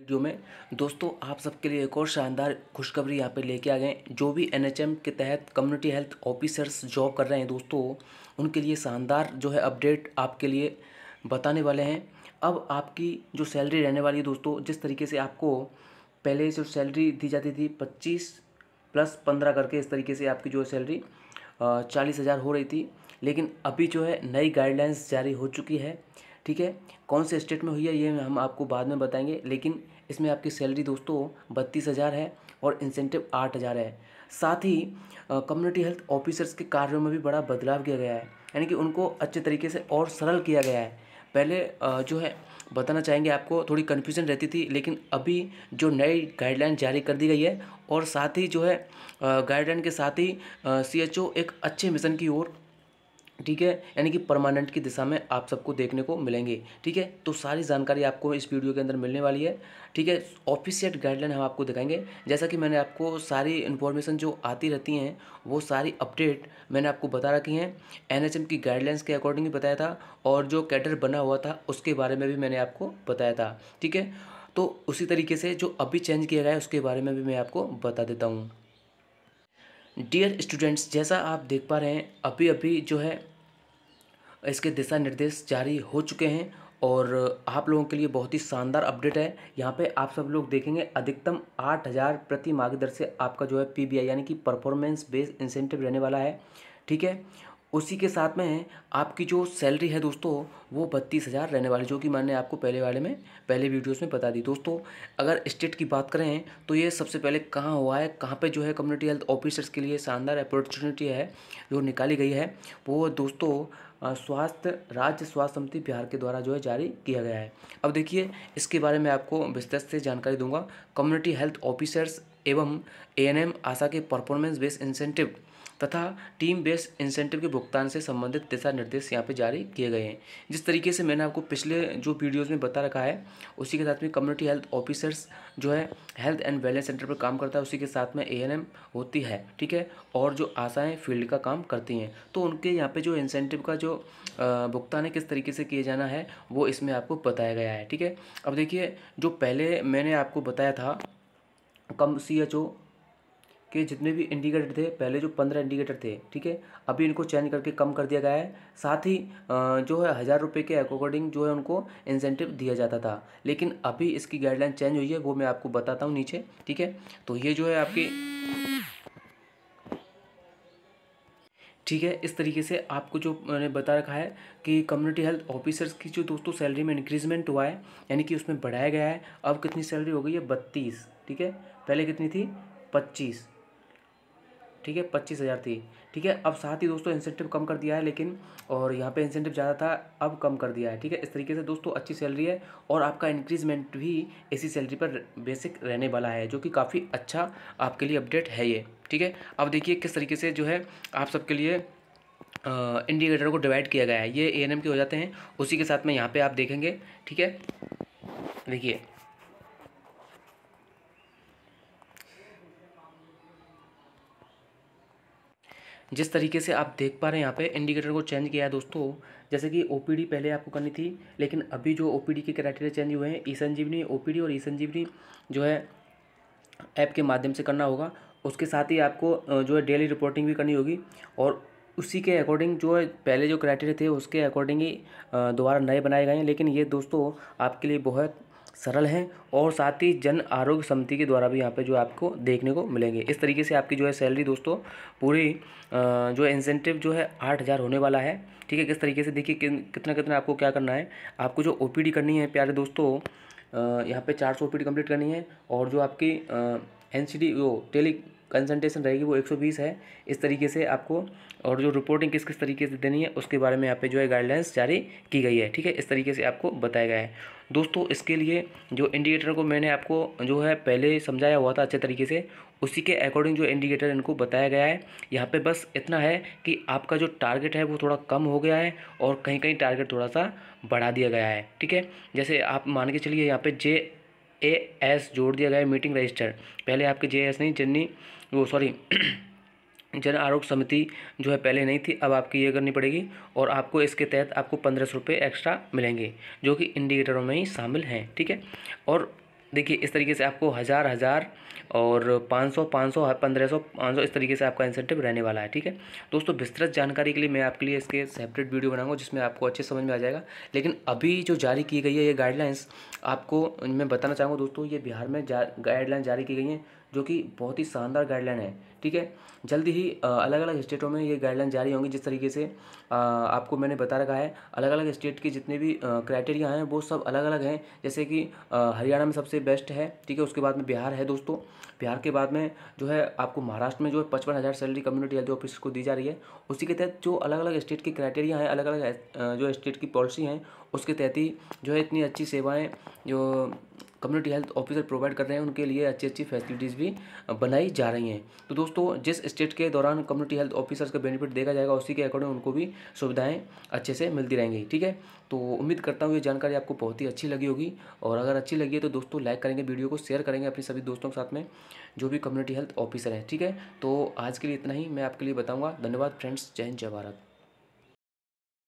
video में दोस्तों आप सबके लिए एक और शानदार खुशखबरी यहाँ पे लेके आ गए जो भी एनएचएम के तहत कम्युनिटी हेल्थ ऑफिसर्स जॉब कर रहे हैं दोस्तों उनके लिए शानदार जो है अपडेट आपके लिए बताने वाले हैं अब आपकी जो सैलरी रहने वाली है दोस्तों जिस तरीके से आपको पहले जो सैलरी दी जाती थी पच्चीस प्लस पंद्रह करके इस तरीके से आपकी जो है सैलरी चालीस हज़ार हो रही थी लेकिन अभी जो है नई गाइडलाइंस जारी हो चुकी है ठीक है कौन से स्टेट में हुई है ये हम आपको बाद में बताएंगे लेकिन इसमें आपकी सैलरी दोस्तों बत्तीस हज़ार है और इंसेंटिव आठ हज़ार है साथ ही कम्युनिटी हेल्थ ऑफिसर्स के कार्यों में भी बड़ा बदलाव किया गया है यानी कि उनको अच्छे तरीके से और सरल किया गया है पहले आ, जो है बताना चाहेंगे आपको थोड़ी कन्फ्यूजन रहती थी लेकिन अभी जो नई गाइडलाइन जारी कर दी गई है और साथ ही जो है गाइडलाइन के साथ ही सी एच ओ एक अच्छे मिशन की ओर ठीक है यानी कि परमानेंट की दिशा में आप सबको देखने को मिलेंगे ठीक है तो सारी जानकारी आपको इस वीडियो के अंदर मिलने वाली है ठीक है ऑफिशियल गाइडलाइन हम आपको दिखाएंगे जैसा कि मैंने आपको सारी इन्फॉर्मेशन जो आती रहती हैं वो सारी अपडेट मैंने आपको बता रखी हैं एनएचएम की गाइडलाइंस के अकॉर्डिंग भी बताया था और जो कैडर बना हुआ था उसके बारे में भी मैंने आपको बताया था ठीक है तो उसी तरीके से जो अभी चेंज किया गया है उसके बारे में भी मैं आपको बता देता हूँ डियर स्टूडेंट्स जैसा आप देख पा रहे हैं अभी अभी जो है इसके दिशा निर्देश जारी हो चुके हैं और आप लोगों के लिए बहुत ही शानदार अपडेट है यहाँ पे आप सब लोग देखेंगे अधिकतम आठ हज़ार प्रति मार्ग आपका जो है पीबीआई यानी कि परफॉर्मेंस बेस्ड इंसेंटिव रहने वाला है ठीक है उसी के साथ में आपकी जो सैलरी है दोस्तों वो बत्तीस हज़ार रहने वाली जो कि मैंने आपको पहले वाले में पहले वीडियोस में बता दी दोस्तों अगर स्टेट की बात करें तो ये सबसे पहले कहाँ हुआ है कहाँ पे जो है कम्युनिटी हेल्थ ऑफिसर्स के लिए शानदार अपॉर्चुनिटी है जो निकाली गई है वो दोस्तों स्वास्थ्य राज्य स्वास्थ्य समिति बिहार के द्वारा जो है जारी किया गया है अब देखिए इसके बारे में आपको विस्तृत से जानकारी दूंगा कम्युनिटी हेल्थ ऑफिसर्स एवं एएनएम आशा के परफॉर्मेंस बेस्ड इंसेंटिव तथा टीम बेस्ड इंसेंटिव के भुगतान से संबंधित दिशा निर्देश यहाँ पे जारी किए गए हैं जिस तरीके से मैंने आपको पिछले जो वीडियोज़ में बता रखा है उसी के साथ में कम्युनिटी हेल्थ ऑफिसर्स जो है हेल्थ एंड वेलनेस सेंटर पर काम करता है उसी के साथ में ए होती है ठीक है और जो आशाएँ फील्ड का काम करती हैं तो उनके यहाँ पर जो इंसेंटिव का जो भुगतान है किस तरीके से किए जाना है वो इसमें आपको बताया गया है ठीक है अब देखिए जो पहले मैंने आपको बताया था कम सी एच ओ कि जितने भी इंडिकेटर थे पहले जो पंद्रह इंडिकेटर थे ठीक है अभी इनको चेंज करके कम कर दिया गया है साथ ही जो है हज़ार रुपये के अकॉर्डिंग जो है उनको इंसेंटिव दिया जाता था लेकिन अभी इसकी गाइडलाइन चेंज हुई है वो मैं आपको बताता हूँ नीचे ठीक है तो ये जो है आपकी ठीक है इस तरीके से आपको जो मैंने बता रखा है कि कम्युनिटी हेल्थ ऑफिसर्स की जो दोस्तों सैलरी में इंक्रीजमेंट हुआ है यानी कि उसमें बढ़ाया गया है अब कितनी सैलरी हो गई है बत्तीस ठीक है पहले कितनी थी पच्चीस ठीक है पच्चीस हज़ार थी ठीक है अब साथ ही दोस्तों इंसेंटिव कम कर दिया है लेकिन और यहाँ पे इंसेंटिव ज़्यादा था अब कम कर दिया है ठीक है इस तरीके से दोस्तों अच्छी सैलरी है और आपका इंक्रीजमेंट भी इसी सैलरी पर बेसिक रहने वाला है जो कि काफ़ी अच्छा आपके लिए अपडेट है ये ठीक है अब देखिए किस तरीके से जो है आप सबके लिए इंडिकेटर को डिवाइड किया गया है ये ए के हो जाते हैं उसी के साथ में यहाँ पर आप देखेंगे ठीक है देखिए जिस तरीके से आप देख पा रहे हैं यहाँ पे इंडिकेटर को चेंज किया है दोस्तों जैसे कि ओपीडी पहले आपको करनी थी लेकिन अभी जो ओपीडी के क्राइटेरिया चेंज हुए हैं ई संजीवनी डी और ई संजीवनी जो है ऐप के माध्यम से करना होगा उसके साथ ही आपको जो है डेली रिपोर्टिंग भी करनी होगी और उसी के अकॉर्डिंग जो है पहले जो क्राइटेरिया थे उसके अकॉर्डिंग ही दोबारा नए बनाए गए हैं लेकिन ये दोस्तों आपके लिए बहुत सरल हैं और साथ ही जन आरोग्य समिति के द्वारा भी यहाँ पे जो आपको देखने को मिलेंगे इस तरीके से आपकी जो है सैलरी दोस्तों पूरी जो इंसेंटिव जो है आठ हज़ार होने वाला है ठीक है किस तरीके से देखिए कितना कितना आपको क्या करना है आपको जो ओ करनी है प्यारे दोस्तों यहाँ पर चार सौ कंप्लीट करनी है और जो आपकी एन सी डी वो टेली कंसनट्रेशन रहेगी वो 120 है इस तरीके से आपको और जो रिपोर्टिंग किस किस तरीके से देनी है उसके बारे में यहाँ पे जो है गाइडलाइंस जारी की गई है ठीक है इस तरीके से आपको बताया गया है दोस्तों इसके लिए जो इंडिकेटर को मैंने आपको जो है पहले समझाया हुआ था अच्छे तरीके से उसी के अकॉर्डिंग जो इंडिकेटर इनको बताया गया है यहाँ पे बस इतना है कि आपका जो टारगेट है वो थोड़ा कम हो गया है और कहीं कहीं टारगेट थोड़ा सा बढ़ा दिया गया है ठीक है जैसे आप मान के चलिए यहाँ पे जे ए एस जोड़ दिया गया है मीटिंग रजिस्टर पहले आपके जे एस नहीं चन्नी वो सॉरी जन आरोग्य समिति जो है पहले नहीं थी अब आपकी ये करनी पड़ेगी और आपको इसके तहत आपको पंद्रह सौ रुपये एक्स्ट्रा मिलेंगे जो कि इंडिकेटरों में ही शामिल हैं ठीक है और देखिए इस तरीके से आपको हज़ार हज़ार और पाँच सौ पाँच सौ पंद्रह सौ पाँच सौ इस तरीके से आपका इंसेंटिव रहने वाला है ठीक है दोस्तों विस्तृत जानकारी के लिए मैं आपके लिए इसके सेपरेट वीडियो बनाऊंगा जिसमें आपको अच्छे समझ में आ जाएगा लेकिन अभी जो जारी की गई है ये गाइडलाइंस आपको मैं बताना चाहूँगा दोस्तों ये बिहार में जा, गाइडलाइन जारी की गई हैं जो कि बहुत ही शानदार गाइडलाइन है ठीक है जल्दी ही अलग अलग स्टेटों में ये गाइडलाइन जारी होंगी जिस तरीके से आपको मैंने बता रखा है अलग अलग स्टेट के जितने भी क्राइटेरिया हैं वो सब अलग अलग हैं जैसे कि हरियाणा में सबसे बेस्ट है ठीक है उसके बाद में बिहार है दोस्तों बिहार के बाद में जो है आपको महाराष्ट्र में जो है पचपन हज़ार सैलरी कम्युनिटी हेल्थ ऑफिस को दी जा रही है उसी के तहत जो अलग अलग स्टेट की क्राइटेरिया हैं अलग अलग जो स्टेट की पॉलिसी हैं उसके तहत ही जो है इतनी अच्छी सेवाएँ जो कम्युनिटी हेल्थ ऑफिसर प्रोवाइड कर रहे हैं उनके लिए अच्छी अच्छी फैसिलिटीज़ भी बनाई जा रही हैं तो दोस्तों जिस स्टेट के दौरान कम्युनिटी हेल्थ ऑफिसर्स का बेनिफिट देखा जाएगा उसी के अकॉर्डिंग उनको भी सुविधाएँ अच्छे से मिलती रहेंगी ठीक है तो उम्मीद करता हूँ ये जानकारी आपको बहुत ही अच्छी लगी होगी और अगर अच्छी लगी है तो दोस्तों लाइक करेंगे वीडियो को शेयर करेंगे अपने सभी दोस्तों के साथ में जो भी कम्युनिटी हेल्थ ऑफिसर हैं ठीक है तो आज के लिए इतना ही मैं आपके लिए बताऊँगा धन्यवाद फ्रेंड्स जय हिंद जय भारत